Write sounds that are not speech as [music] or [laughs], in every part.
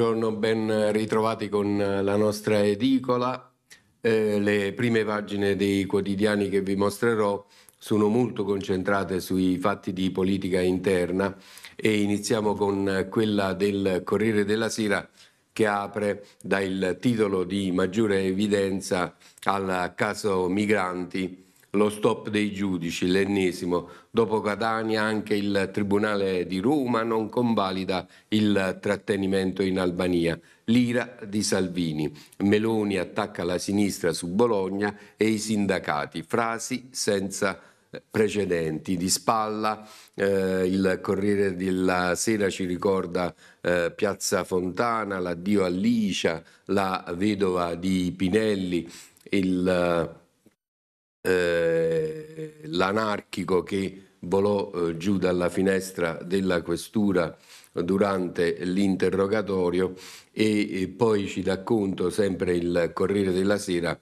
Buongiorno, ben ritrovati con la nostra edicola. Eh, le prime pagine dei quotidiani che vi mostrerò sono molto concentrate sui fatti di politica interna e iniziamo con quella del Corriere della Sera che apre dal titolo di maggiore evidenza al caso migranti lo stop dei giudici, l'ennesimo. Dopo Catania anche il Tribunale di Roma non convalida il trattenimento in Albania. L'ira di Salvini. Meloni attacca la sinistra su Bologna e i sindacati. Frasi senza precedenti. Di spalla eh, il Corriere della Sera ci ricorda eh, Piazza Fontana, l'addio a Licia, la vedova di Pinelli, il eh, eh, l'anarchico che volò eh, giù dalla finestra della questura durante l'interrogatorio e, e poi ci dà conto sempre il Corriere della Sera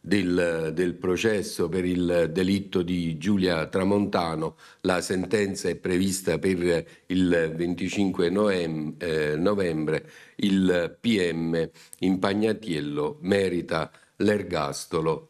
del, del, processo per il delitto di Giulia Tramontano. La sentenza è prevista per il 25 novem- eh, novembre. Il PM Impagnatiello merita l'ergastolo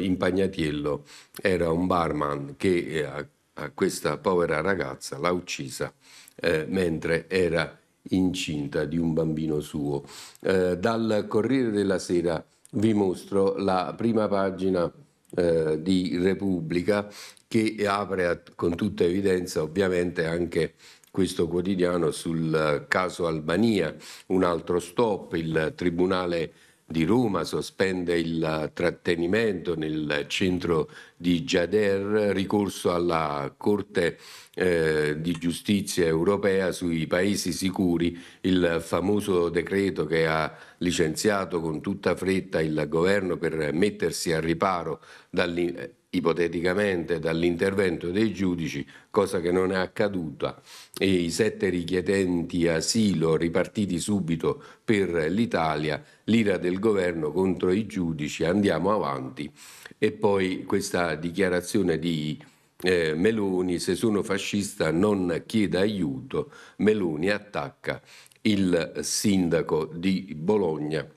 eh, Pagnatiello era un barman che eh, a, a questa povera ragazza l'ha uccisa eh, mentre era incinta di un bambino suo. Eh, dal Corriere della Sera vi mostro la prima pagina eh, di Repubblica che apre a, con tutta evidenza ovviamente anche questo quotidiano sul eh, caso Albania, un altro stop, il Tribunale di Roma sospende il trattenimento nel centro di Jader, ricorso alla Corte eh, di Giustizia europea sui paesi sicuri, il famoso decreto che ha licenziato con tutta fretta il governo per mettersi al riparo dall'interno ipoteticamente dall'intervento dei giudici, cosa che non è accaduta e i sette richiedenti asilo ripartiti subito per l'Italia, l'ira del governo contro i giudici, andiamo avanti e poi questa dichiarazione di eh, Meloni, se sono fascista non chieda aiuto, Meloni attacca il sindaco di Bologna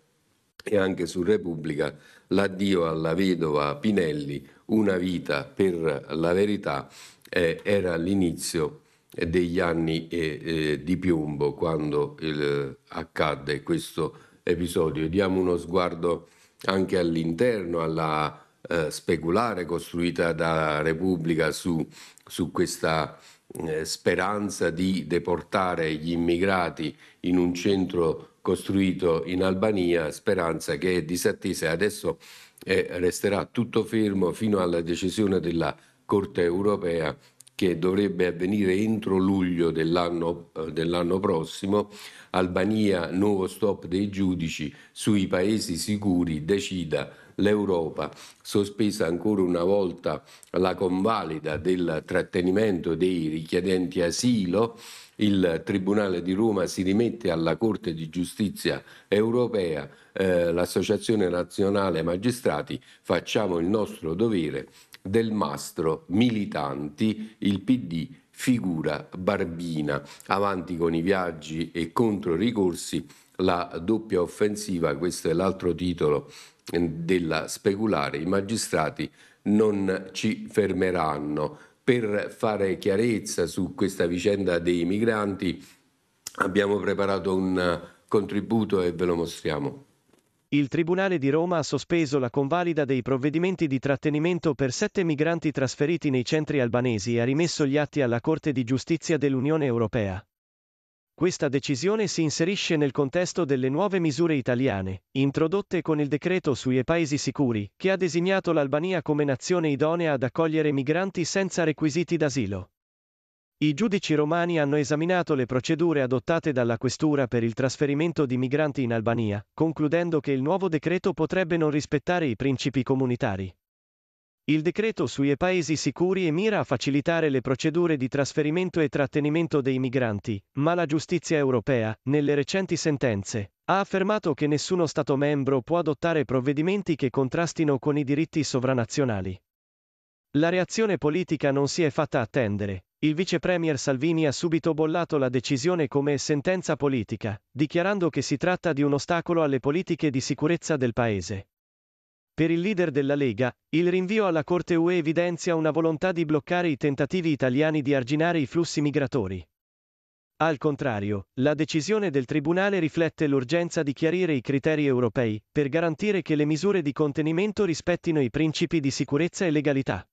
e anche su Repubblica l'addio alla vedova Pinelli una vita per la verità eh, era l'inizio degli anni eh, eh, di piombo quando il, accadde questo episodio. Diamo uno sguardo anche all'interno, alla eh, speculare costruita da Repubblica su, su questa eh, speranza di deportare gli immigrati in un centro costruito in Albania, speranza che è disattesa e adesso e resterà tutto fermo fino alla decisione della Corte europea che dovrebbe avvenire entro luglio dell'anno, eh, dell'anno prossimo. Albania, nuovo stop dei giudici sui paesi sicuri, decida l'Europa, sospesa ancora una volta la convalida del trattenimento dei richiedenti asilo, il Tribunale di Roma si rimette alla Corte di Giustizia europea, eh, l'Associazione Nazionale Magistrati, facciamo il nostro dovere, del mastro militanti, il PD figura barbina, avanti con i viaggi e contro i ricorsi la doppia offensiva, questo è l'altro titolo ehm, della speculare, i magistrati non ci fermeranno. Per fare chiarezza su questa vicenda dei migranti abbiamo preparato un contributo e ve lo mostriamo. Il Tribunale di Roma ha sospeso la convalida dei provvedimenti di trattenimento per sette migranti trasferiti nei centri albanesi e ha rimesso gli atti alla Corte di giustizia dell'Unione Europea. Questa decisione si inserisce nel contesto delle nuove misure italiane, introdotte con il decreto sui paesi sicuri, che ha designato l'Albania come nazione idonea ad accogliere migranti senza requisiti d'asilo. I giudici romani hanno esaminato le procedure adottate dalla Questura per il trasferimento di migranti in Albania, concludendo che il nuovo decreto potrebbe non rispettare i principi comunitari. Il decreto sui paesi sicuri mira a facilitare le procedure di trasferimento e trattenimento dei migranti, ma la giustizia europea, nelle recenti sentenze, ha affermato che nessuno Stato membro può adottare provvedimenti che contrastino con i diritti sovranazionali. La reazione politica non si è fatta attendere. Il vice premier Salvini ha subito bollato la decisione come sentenza politica, dichiarando che si tratta di un ostacolo alle politiche di sicurezza del Paese. Per il leader della Lega, il rinvio alla Corte UE evidenzia una volontà di bloccare i tentativi italiani di arginare i flussi migratori. Al contrario, la decisione del Tribunale riflette l'urgenza di chiarire i criteri europei per garantire che le misure di contenimento rispettino i principi di sicurezza e legalità.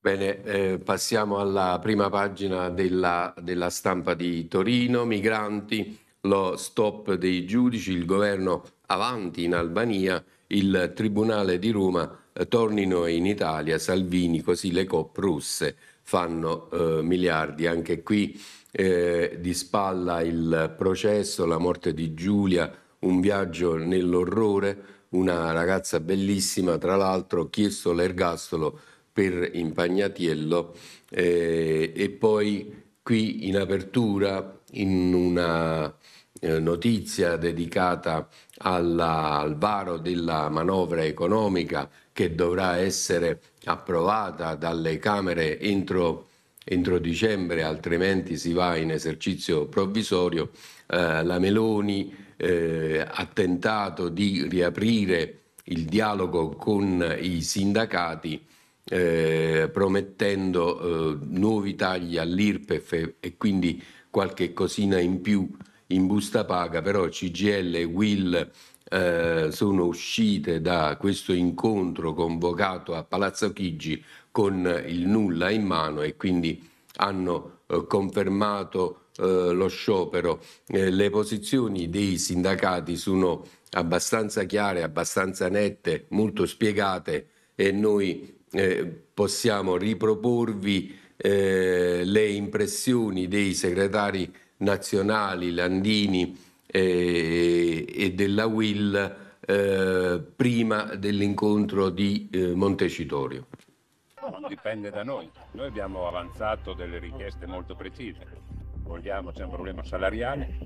Bene, eh, passiamo alla prima pagina della, della stampa di Torino, migranti, lo stop dei giudici, il governo avanti in Albania il Tribunale di Roma eh, tornino in Italia Salvini, così le COP russe fanno eh, miliardi. Anche qui eh, di spalla il processo, la morte di Giulia, un viaggio nell'orrore, una ragazza bellissima, tra l'altro chiesto l'ergastolo per impagnatiello eh, e poi qui in apertura in una eh, notizia dedicata alla, al varo della manovra economica che dovrà essere approvata dalle Camere entro, entro dicembre, altrimenti si va in esercizio provvisorio. Eh, la Meloni eh, ha tentato di riaprire il dialogo con i sindacati eh, promettendo eh, nuovi tagli all'IRPEF e, e quindi qualche cosina in più in busta paga, però CGL e Will eh, sono uscite da questo incontro convocato a Palazzo Chigi con il nulla in mano e quindi hanno eh, confermato eh, lo sciopero. Eh, le posizioni dei sindacati sono abbastanza chiare, abbastanza nette, molto spiegate e noi eh, possiamo riproporvi eh, le impressioni dei segretari nazionali Landini eh, e della Will eh, prima dell'incontro di eh, Montecitorio? Dipende da noi. Noi abbiamo avanzato delle richieste molto precise vogliamo, c'è un problema salariale,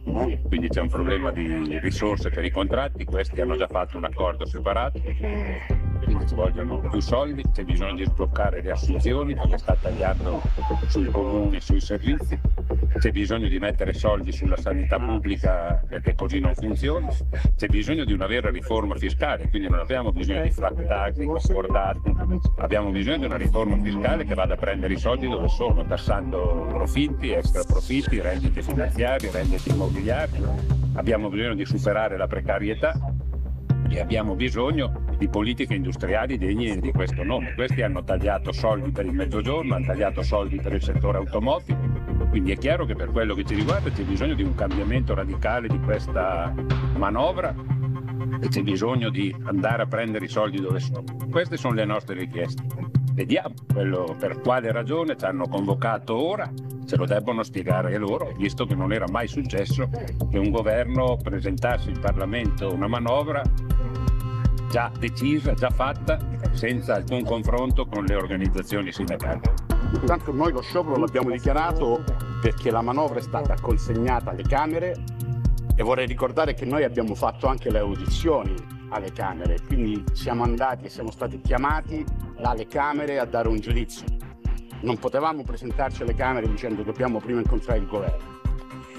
quindi c'è un problema di risorse per i contratti, questi hanno già fatto un accordo separato, quindi ci vogliono più soldi, c'è bisogno di sbloccare le assunzioni perché sta tagliando sui comuni, sui servizi, c'è bisogno di mettere soldi sulla sanità pubblica perché così non funziona, c'è bisogno di una vera riforma fiscale, quindi non abbiamo bisogno di flat tax, di concordati, abbiamo bisogno di una riforma fiscale che vada a prendere i soldi dove sono, tassando profitti, extra profitti, finanziari, rendite finanziarie, rendite immobiliari. Abbiamo bisogno di superare la precarietà e abbiamo bisogno di politiche industriali degne di questo nome. Questi hanno tagliato soldi per il mezzogiorno, hanno tagliato soldi per il settore automotive, quindi è chiaro che per quello che ci riguarda c'è bisogno di un cambiamento radicale di questa manovra e c'è bisogno di andare a prendere i soldi dove sono. Queste sono le nostre richieste. Vediamo quello, per quale ragione ci hanno convocato ora, ce lo debbono spiegare loro, visto che non era mai successo che un governo presentasse in Parlamento una manovra già decisa, già fatta, senza alcun confronto con le organizzazioni sindacali. Intanto noi lo sciopero l'abbiamo dichiarato perché la manovra è stata consegnata alle Camere e vorrei ricordare che noi abbiamo fatto anche le audizioni alle Camere, quindi siamo andati e siamo stati chiamati dalle Camere a dare un giudizio. Non potevamo presentarci alle Camere dicendo dobbiamo prima incontrare il governo.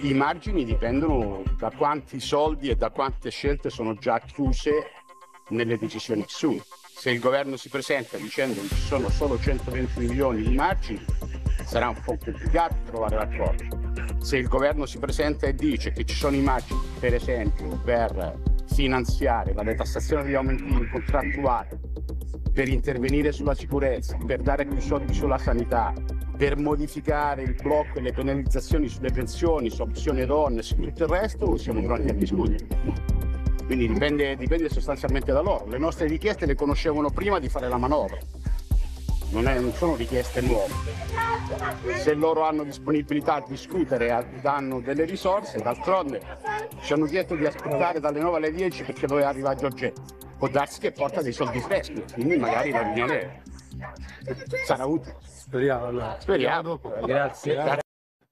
I margini dipendono da quanti soldi e da quante scelte sono già chiuse nelle decisioni assumte. Se il governo si presenta dicendo che ci sono solo 120 milioni di margini, sarà un po' complicato trovare l'accordo. Se il governo si presenta e dice che ci sono i margini, per esempio, per finanziare, la detassazione degli aumenti contrattuali, per intervenire sulla sicurezza, per dare più soldi sulla sanità, per modificare il blocco e le penalizzazioni sulle pensioni, su opzione donne, su tutto il resto, siamo pronti a discutere. Quindi dipende, dipende sostanzialmente da loro. Le nostre richieste le conoscevano prima di fare la manovra non, è, non sono richieste nuove. Se loro hanno disponibilità a discutere danno delle risorse, d'altronde ci hanno chiesto di aspettare dalle 9 alle 10 perché doveva arrivare Giorgetti. Può darsi che porta dei soldi freschi, quindi magari la riunione sarà utile. Speriamo. Speriamo. Speriamo. Grazie. Grazie.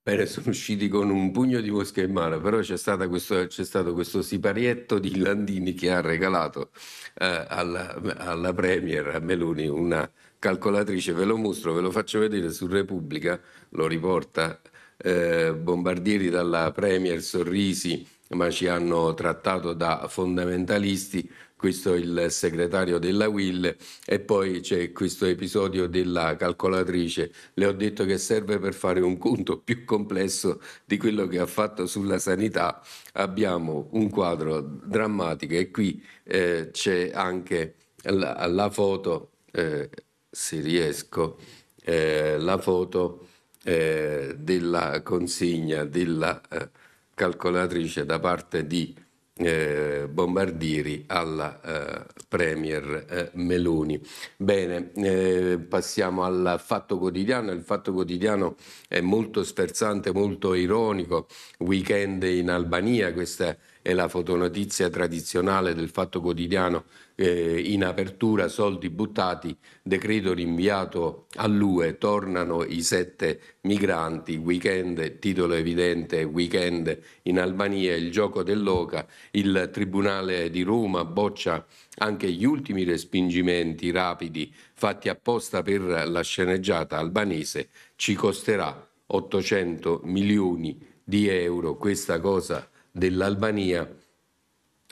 Bene, [laughs] sono usciti con un pugno di mosche in mano, però c'è, questo, c'è stato questo siparietto di Landini che ha regalato eh, alla, alla, Premier, a Meloni, una calcolatrice. Ve lo mostro, ve lo faccio vedere su Repubblica, lo riporta eh, Bombardieri dalla Premier Sorrisi, ma ci hanno trattato da fondamentalisti questo è il segretario della WIL e poi c'è questo episodio della calcolatrice. Le ho detto che serve per fare un conto più complesso di quello che ha fatto sulla sanità. Abbiamo un quadro drammatico e qui eh, c'è anche la, la foto, eh, se riesco, eh, la foto eh, della consegna della eh, calcolatrice da parte di eh, Bombardieri alla eh, Premier eh, Meloni. Bene, eh, passiamo al Fatto Quotidiano. Il Fatto Quotidiano è molto sferzante, molto ironico. Weekend in Albania, questa è e la fotonotizia tradizionale del Fatto Quotidiano eh, in apertura, soldi buttati, decreto rinviato all'UE, tornano i sette migranti, weekend, titolo evidente, weekend in Albania, il gioco dell'Oca, il Tribunale di Roma boccia anche gli ultimi respingimenti rapidi fatti apposta per la sceneggiata albanese, ci costerà 800 milioni di euro questa cosa dell'Albania.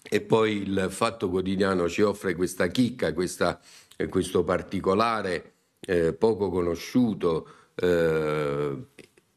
E poi il Fatto Quotidiano ci offre questa chicca, questa, eh, questo particolare eh, poco conosciuto eh,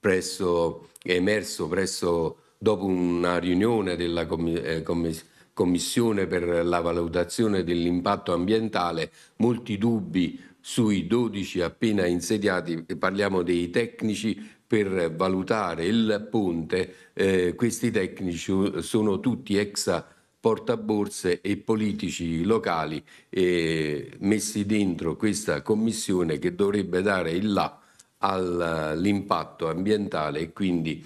presso, emerso presso, dopo una riunione della commissione. Eh, commissione per la valutazione dell'impatto ambientale, molti dubbi sui 12 appena insediati, parliamo dei tecnici per valutare il ponte, eh, questi tecnici sono tutti ex portaborse e politici locali eh, messi dentro questa commissione che dovrebbe dare il là all'impatto ambientale e quindi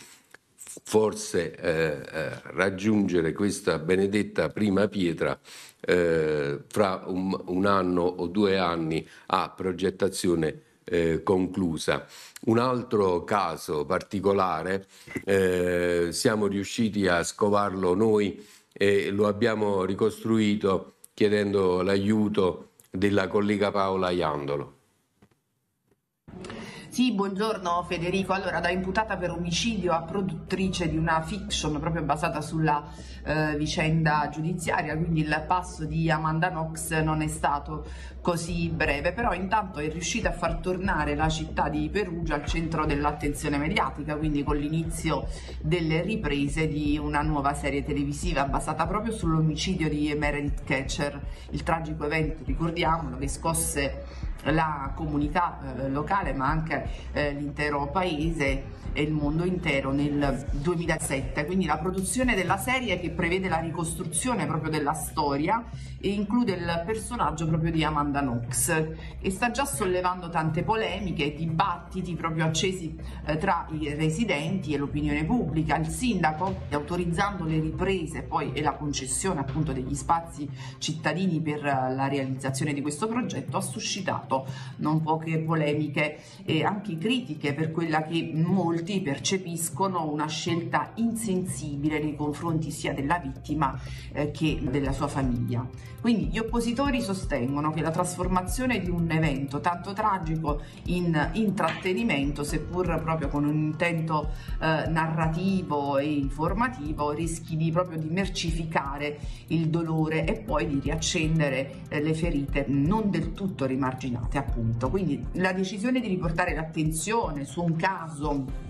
forse eh, eh, raggiungere questa benedetta prima pietra eh, fra un, un, anno o due anni a progettazione eh, conclusa. Un altro caso particolare eh, siamo riusciti a scovarlo noi e lo abbiamo ricostruito chiedendo l'aiuto della collega Paola Iandolo. Sì, buongiorno Federico. Allora, da imputata per omicidio a produttrice di una fiction proprio basata sulla eh, vicenda giudiziaria, quindi il passo di Amanda Knox non è stato così breve, però intanto è riuscita a far tornare la città di Perugia al centro dell'attenzione mediatica, quindi con l'inizio delle riprese di una nuova serie televisiva basata proprio sull'omicidio di Meredith Ketcher, il tragico evento, ricordiamolo, che scosse la comunità eh, locale ma anche eh, l'intero paese e il mondo intero nel 2007 quindi la produzione della serie che prevede la ricostruzione proprio della storia e include il personaggio proprio di Amanda Knox e sta già sollevando tante polemiche e dibattiti proprio accesi eh, tra i residenti e l'opinione pubblica. Il sindaco, autorizzando le riprese poi, e la concessione appunto degli spazi cittadini per eh, la realizzazione di questo progetto, ha suscitato non poche polemiche e anche critiche per quella che molti percepiscono una scelta insensibile nei confronti sia della vittima eh, che della sua famiglia. Quindi gli oppositori sostengono che la trasformazione di un evento tanto tragico in intrattenimento, seppur proprio con un intento eh, narrativo e informativo, rischi di, proprio di mercificare il dolore e poi di riaccendere eh, le ferite mm, non del tutto rimarginate appunto. Quindi la decisione di riportare l'attenzione su un caso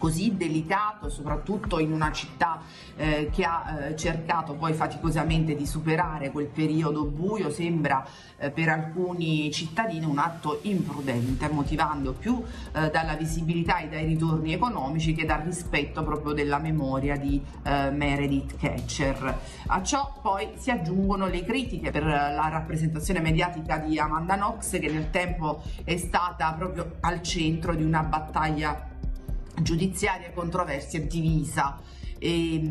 così delicato, soprattutto in una città eh, che ha eh, cercato poi faticosamente di superare quel periodo buio, sembra eh, per alcuni cittadini un atto imprudente, motivando più eh, dalla visibilità e dai ritorni economici che dal rispetto proprio della memoria di eh, Meredith Ketcher. A ciò poi si aggiungono le critiche per eh, la rappresentazione mediatica di Amanda Knox che nel tempo è stata proprio al centro di una battaglia giudiziaria controversia divisa. E, ehm,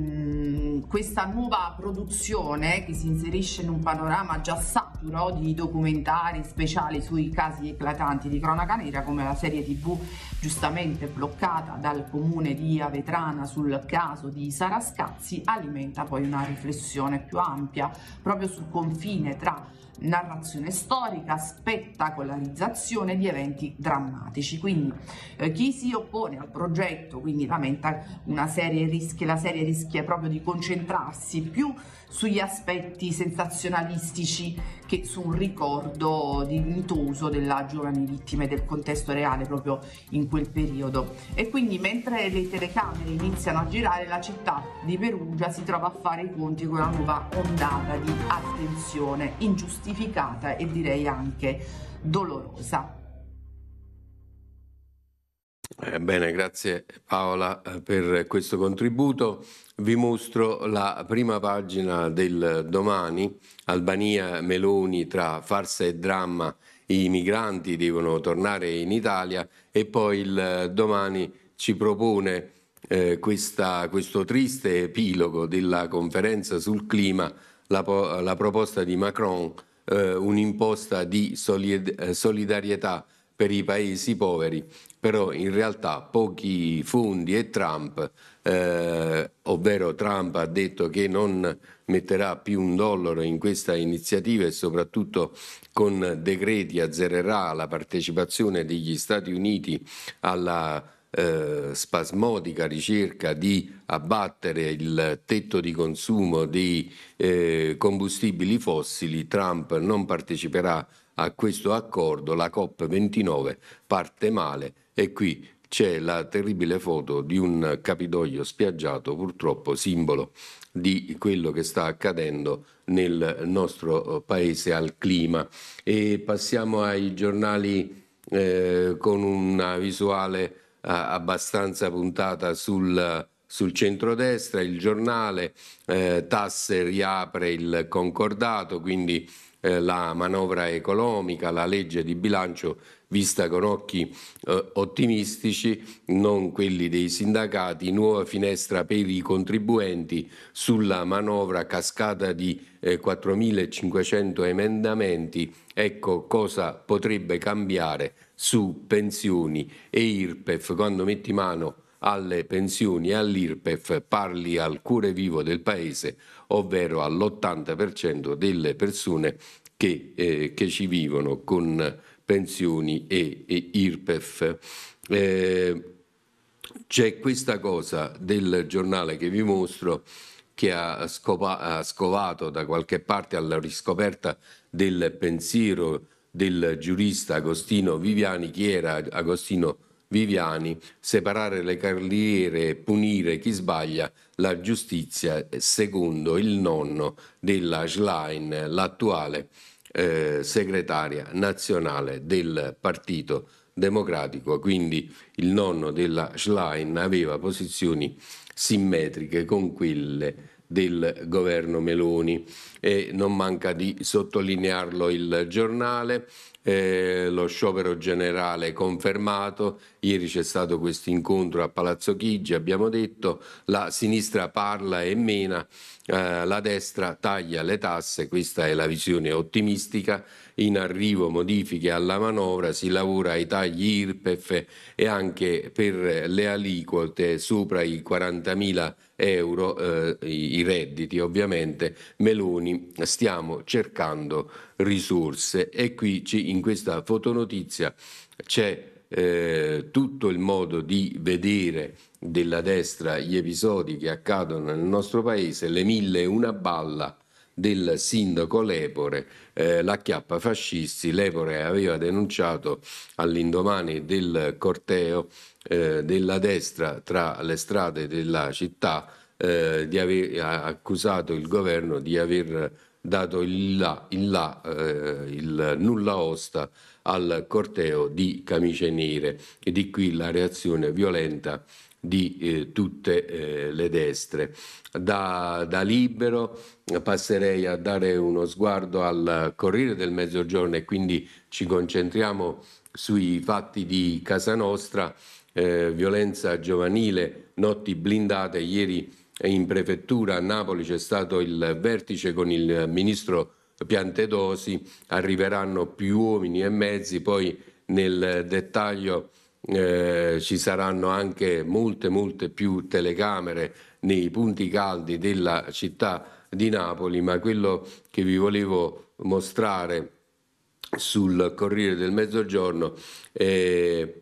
mh, questa nuova produzione che si inserisce in un panorama già saturo di documentari speciali sui casi eclatanti di cronaca nera come la serie tv giustamente bloccata dal comune di Avetrana sul caso di Sarascazzi alimenta poi una riflessione più ampia proprio sul confine tra narrazione storica, spettacolarizzazione di eventi drammatici. Quindi eh, chi si oppone al progetto, quindi lamenta una serie rischia, la serie rischia proprio di concentrarsi più sugli aspetti sensazionalistici che su un ricordo dignitoso della giovane vittima e del contesto reale proprio in quel periodo. E quindi mentre le telecamere iniziano a girare, la città di Perugia si trova a fare i conti con una nuova ondata di attenzione ingiustificata e direi anche dolorosa. Eh, bene, grazie Paola eh, per questo contributo. Vi mostro la prima pagina del domani. Albania, Meloni tra farsa e dramma, i migranti devono tornare in Italia e poi il eh, domani ci propone eh, questa, questo triste epilogo della conferenza sul clima, la, la proposta di Macron, eh, un'imposta di eh, solidarietà per i paesi poveri, però in realtà pochi fondi e Trump, eh, ovvero Trump ha detto che non metterà più un dollaro in questa iniziativa e soprattutto con decreti azzererà la partecipazione degli Stati Uniti alla eh, spasmodica ricerca di abbattere il tetto di consumo dei eh, combustibili fossili, Trump non parteciperà a questo accordo la COP29 parte male e qui c'è la terribile foto di un Campidoglio spiaggiato, purtroppo simbolo di quello che sta accadendo nel nostro eh, paese al clima. E passiamo ai giornali eh, con una visuale eh, abbastanza puntata sul, sul centrodestra, il giornale, eh, Tasse riapre il concordato, quindi eh, la manovra economica, la legge di bilancio vista con occhi eh, ottimistici, non quelli dei sindacati, nuova finestra per i contribuenti sulla manovra cascata di eh, 4.500 emendamenti, ecco cosa potrebbe cambiare su pensioni e IRPEF quando metti mano alle pensioni e all'IRPEF, parli al cuore vivo del paese, ovvero all'80% delle persone che, eh, che, ci vivono con pensioni e, e IRPEF. Eh, c'è questa cosa del giornale che vi mostro che ha, scopa- ha scovato da qualche parte alla riscoperta del pensiero del giurista Agostino Viviani, chi era Agostino Viviani Viviani, separare le carriere, punire chi sbaglia, la giustizia secondo il nonno della Schlein, l'attuale eh, segretaria nazionale del Partito Democratico, quindi il nonno della Schlein aveva posizioni simmetriche con quelle del governo Meloni e non manca di sottolinearlo il giornale eh, lo sciopero generale confermato, ieri c'è stato questo incontro a Palazzo Chigi, abbiamo detto, la sinistra parla e mena, eh, la destra taglia le tasse, questa è la visione ottimistica, in arrivo modifiche alla manovra, si lavora ai tagli IRPEF e anche per le aliquote sopra i 40.000 euro, eh, i redditi ovviamente, Meloni stiamo cercando risorse. E qui in questa fotonotizia c'è eh, tutto il modo di vedere della destra gli episodi che accadono nel nostro paese, le mille e una balla del sindaco Lepore, eh, la chiappa fascisti, Lepore aveva denunciato all'indomani del corteo eh, della destra tra le strade della città eh, di aver accusato il governo di aver dato il là, il, là, eh, il nulla osta al corteo di camicie nere e di qui la reazione violenta di eh, tutte eh, le destre. Da, da, libero passerei a dare uno sguardo al Corriere del Mezzogiorno e quindi ci concentriamo sui fatti di Casa Nostra, eh, violenza giovanile, notti blindate, ieri in prefettura a Napoli c'è stato il vertice con il ministro Piantedosi, arriveranno più uomini e mezzi, poi nel dettaglio eh, ci saranno anche molte, molte più telecamere nei punti caldi della città di Napoli, ma quello che vi volevo mostrare sul Corriere del Mezzogiorno è,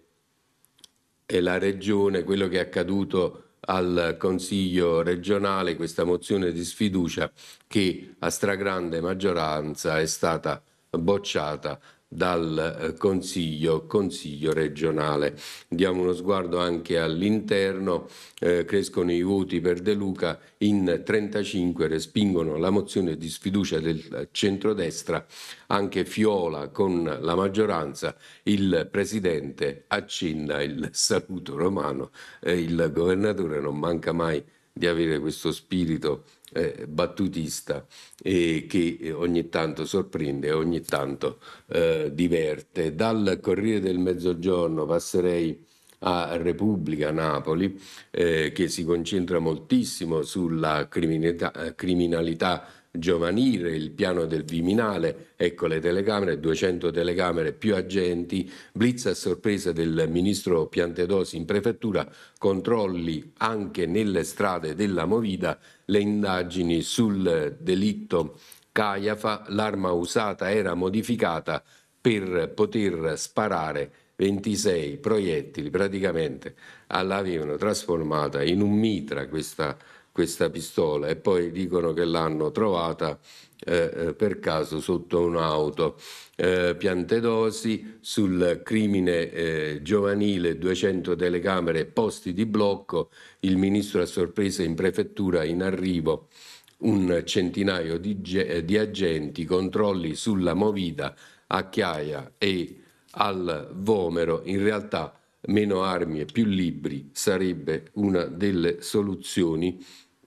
è la regione, quello che è accaduto al Consiglio regionale questa mozione di sfiducia che a stragrande maggioranza è stata bocciata dal eh, Consiglio, Consiglio, regionale. Diamo uno sguardo anche all'interno, eh, crescono i voti per De Luca in 35, respingono la mozione di sfiducia del centrodestra, anche Fiola con la maggioranza, il presidente accenna il saluto romano, eh, il governatore non manca mai di avere questo spirito eh, battutista e che eh, ogni tanto sorprende, ogni tanto eh, diverte. Dal Corriere del Mezzogiorno passerei a Repubblica Napoli eh, che si concentra moltissimo sulla eh, criminalità, criminalità giovanile, il piano del Viminale, ecco le telecamere, 200 telecamere più agenti, blitz a sorpresa del ministro Piantedosi in prefettura, controlli anche nelle strade della Movida, le indagini sul delitto Caiafa, l'arma usata era modificata per poter sparare 26 proiettili, praticamente l'avevano trasformata in un mitra questa questa pistola e poi dicono che l'hanno trovata eh, eh, per caso sotto un'auto. Eh, Piantedosi sul crimine eh, giovanile, 200 telecamere, posti di blocco, il ministro a sorpresa in prefettura in arrivo un centinaio di, eh, di agenti, controlli sulla movida a Chiaia e al Vomero, in realtà meno armi e più libri sarebbe una delle soluzioni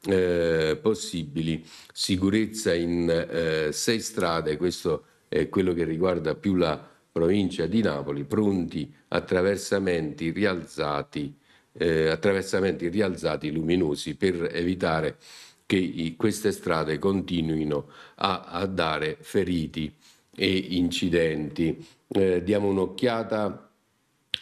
eh, possibili, sicurezza in eh, sei strade, questo è quello che riguarda più la provincia di Napoli, pronti attraversamenti rialzati, eh, attraversamenti rialzati luminosi per evitare che i, queste strade continuino a, a, dare feriti e incidenti. Eh, diamo un'occhiata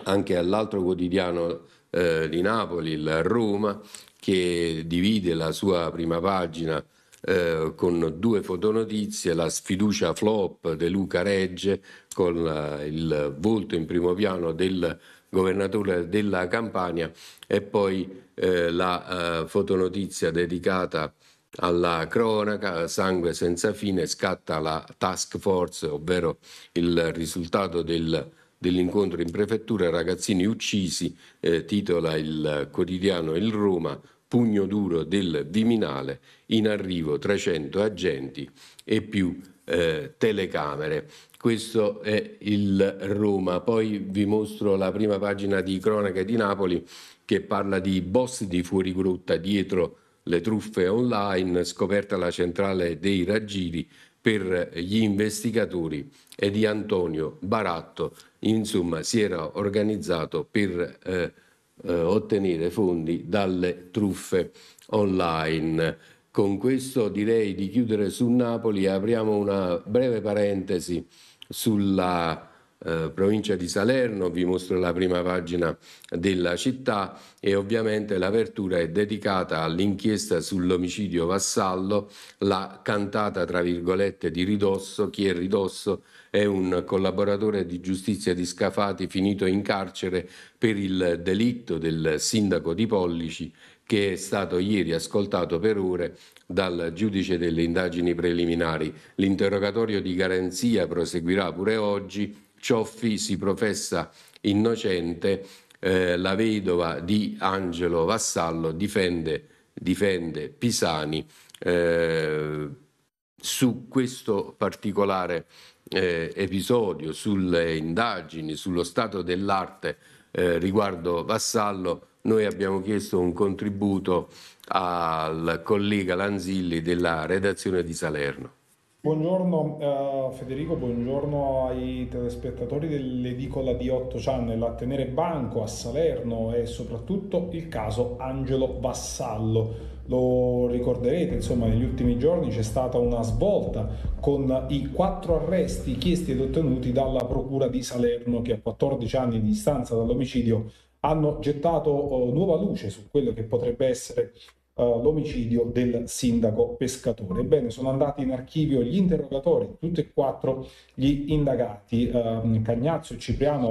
anche all'altro quotidiano eh, di Napoli, il Roma, che divide la sua prima pagina eh, con due fotonotizie, la sfiducia flop di Luca Regge con la, il volto in primo piano del governatore della Campania e poi eh, la eh, fotonotizia dedicata alla cronaca, sangue senza fine, scatta la task force, ovvero il risultato del dell'incontro in prefettura, ragazzini uccisi, eh, titola il quotidiano Il Roma, pugno duro del Viminale, in arrivo 300 agenti e più eh, telecamere. Questo è il Roma. Poi vi mostro la prima pagina di Cronaca di Napoli che parla di boss di fuorigrotta dietro le truffe online, scoperta la centrale dei raggiri, per gli investigatori e di Antonio Baratto, insomma, si era organizzato per eh, eh, ottenere fondi dalle truffe online. Con questo direi di chiudere su Napoli, apriamo una breve parentesi sulla eh, provincia di Salerno, vi mostro la prima pagina della città e ovviamente l'apertura è dedicata all'inchiesta sull'omicidio Vassallo, la cantata tra virgolette di Ridosso, chi è Ridosso è un collaboratore di giustizia di Scafati finito in carcere per il delitto del sindaco di Pollici che è stato ieri ascoltato per ore dal giudice delle indagini preliminari. L'interrogatorio di garanzia proseguirà pure oggi Cioffi si professa innocente, eh, la vedova di Angelo Vassallo difende, difende Pisani eh, su questo particolare eh, episodio, sulle indagini, sullo stato dell'arte eh, riguardo Vassallo. Noi abbiamo chiesto un contributo al collega Lanzilli della redazione di Salerno. Buongiorno eh, Federico, buongiorno ai telespettatori dell'edicola di 8 Channel a tenere banco a Salerno e soprattutto il caso Angelo Vassallo. Lo ricorderete, insomma, negli ultimi giorni c'è stata una svolta con i quattro arresti chiesti ed ottenuti dalla Procura di Salerno che a 14 anni di distanza dall'omicidio hanno gettato eh, nuova luce su quello che potrebbe essere eh, l'omicidio del sindaco pescatore. Ebbene, sono andati in archivio gli interrogatori tutti e quattro gli indagati. Uh, Cagnazzo e Cipriano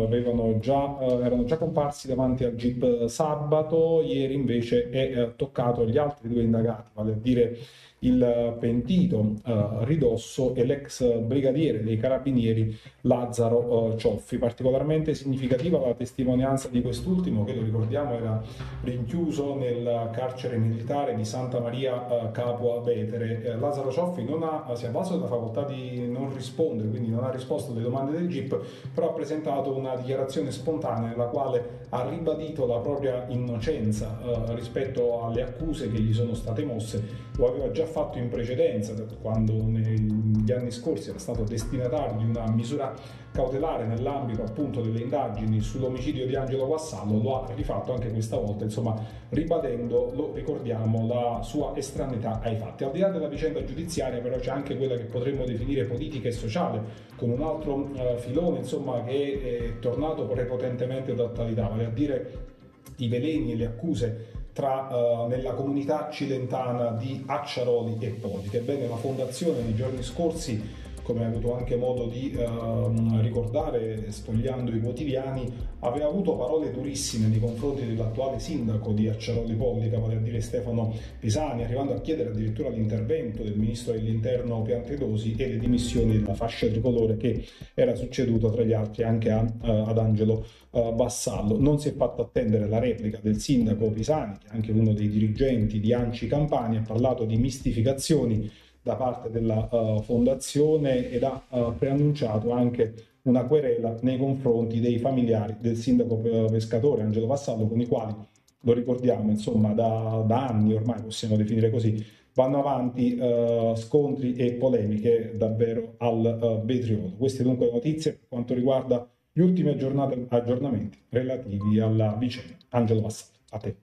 già, uh, erano già comparsi davanti al GIP sabato, ieri invece è eh, toccato agli altri due indagati, vale a dire il pentito eh, Ridosso e l'ex brigadiere dei carabinieri Lazzaro eh, Cioffi. Particolarmente significativa la testimonianza di quest'ultimo che lo ricordiamo era rinchiuso nel carcere militare di Santa Maria eh, Capua Vetere. Eh, Lazzaro Cioffi non ha, eh, si è avvalso della facoltà di non rispondere, quindi non ha risposto alle domande del GIP, però ha presentato una dichiarazione spontanea nella quale ha ribadito la propria innocenza eh, rispetto alle accuse che gli sono state mosse. Lo aveva già fatto in precedenza, quando negli anni scorsi era stato destinatario di una misura cautelare nell'ambito appunto delle indagini sull'omicidio di Angelo Vassallo, lo ha rifatto anche questa volta, insomma ribadendo, lo ricordiamo, la sua estraneità ai fatti. Al di là della vicenda giudiziaria però c'è anche quella che potremmo definire politica e sociale, con un altro eh, filone insomma che è eh, tornato prepotentemente ad vale a dire i veleni e le accuse tra, uh, nella comunità cilentana di Acciaroli e Podica. Ebbene, la fondazione nei giorni scorsi come ha avuto anche modo di eh, ricordare sfogliando i quotidiani, aveva avuto parole durissime nei confronti dell'attuale sindaco di Acciaroli Pollica, vale a dire Stefano Pisani, arrivando a chiedere addirittura l'intervento del ministro dell'interno Piantedosi e le dimissioni della fascia tricolore che era succeduta tra gli altri anche a, eh, ad Angelo eh, Bassallo. Non si è fatto attendere la replica del sindaco Pisani, che è anche uno dei dirigenti di Anci Campani, ha parlato di mistificazioni da parte della uh, fondazione ed ha uh, preannunciato anche una querela nei confronti dei familiari del sindaco eh, pescatore Angelo Vassallo con i quali lo ricordiamo insomma da, da anni ormai possiamo definire così vanno avanti uh, scontri e polemiche davvero al vetriolo queste dunque le notizie per quanto riguarda gli ultimi aggiornamenti relativi alla vicenda Angelo Vassallo a te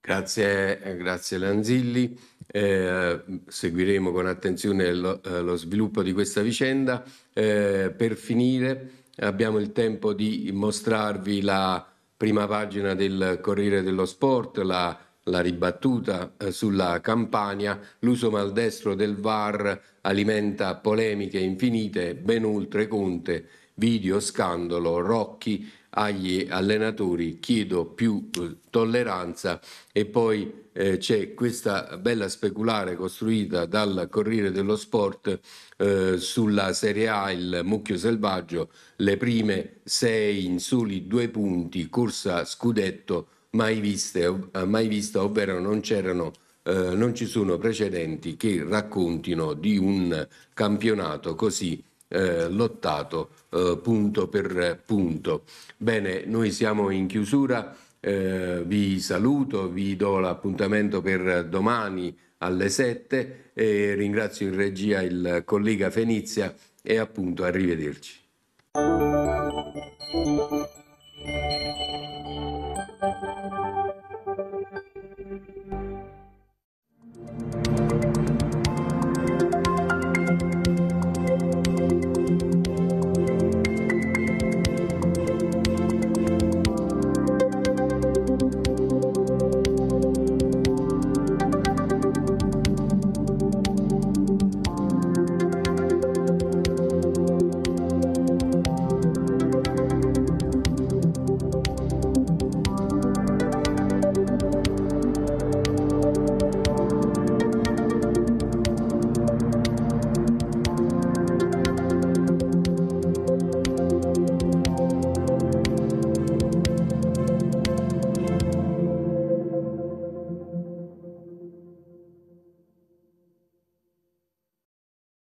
Grazie, grazie Lanzilli eh, seguiremo con attenzione lo, eh, lo, sviluppo di questa vicenda. Eh, per finire abbiamo il tempo di mostrarvi la prima pagina del Corriere dello Sport, la, la ribattuta eh, sulla campagna, l'uso maldestro del VAR alimenta polemiche infinite ben oltre Conte, video scandalo, Rocchi agli allenatori, chiedo più eh, tolleranza e poi eh, c'è questa bella speculare costruita dal Corriere dello Sport eh, sulla Serie A, il mucchio selvaggio, le prime sei in soli due punti, corsa scudetto mai, viste, eh, mai vista, ovvero non c'erano eh, non ci sono precedenti che raccontino di un campionato così eh, lottato eh, punto per punto. Bene, noi siamo in chiusura, eh, vi saluto, vi do l'appuntamento per domani alle 7 e ringrazio in regia il collega Fenizia e appunto arrivederci.